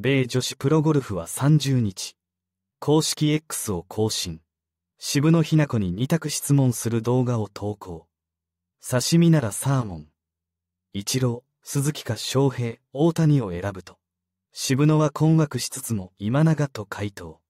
米女子プロゴルフは30日、公式 X を更新。渋野日向子に2択質問する動画を投稿。刺身ならサーモン。一郎、鈴木か翔平、大谷を選ぶと。渋野は困惑しつつも今永と回答。